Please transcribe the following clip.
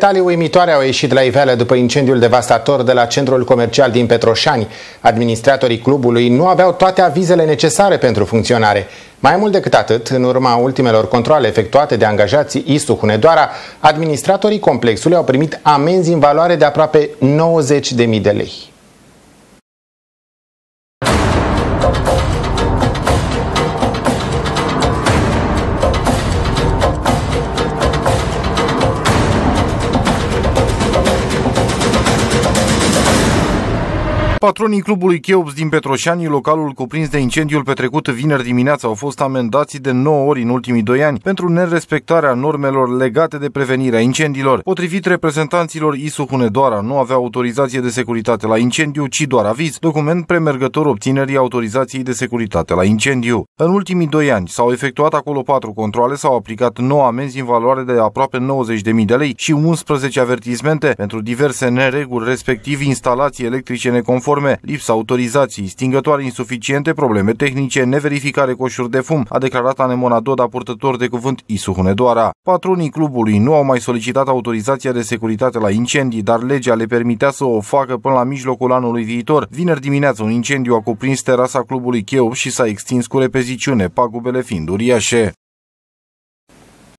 Detalii uimitoare au ieșit la iveală după incendiul devastator de la centrul comercial din Petroșani. Administratorii clubului nu aveau toate avizele necesare pentru funcționare. Mai mult decât atât, în urma ultimelor controle efectuate de angajații ISU Hunedoara, administratorii complexului au primit amenzi în valoare de aproape 90.000 de lei. Patronii clubului Cheops din Petroșani, localul cuprins de incendiul petrecut vineri dimineața, au fost amendați de 9 ori în ultimii 2 ani pentru nerespectarea normelor legate de prevenirea incendiilor. Potrivit reprezentanților, Isu Hunedoara nu avea autorizație de securitate la incendiu, ci doar aviz, document premergător obținerii autorizației de securitate la incendiu. În ultimii 2 ani s-au efectuat acolo 4 controle, s-au aplicat 9 amenzi în valoare de aproape 90.000 de lei și 11 avertizmente pentru diverse nereguli, respectiv instalații electrice neconforme conforme, lipsa autorizației, stingătoare insuficiente, probleme tehnice, neverificare coșuri de fum, a declarat Anemona Doda, purtător de cuvânt Isu Hunedoara. Patronii clubului nu au mai solicitat autorizația de securitate la incendii, dar legea le permitea să o facă până la mijlocul anului viitor. Vineri dimineață, un incendiu a cuprins terasa clubului Cheu și s-a extins cu repeziciune, pagubele fiind uriașe.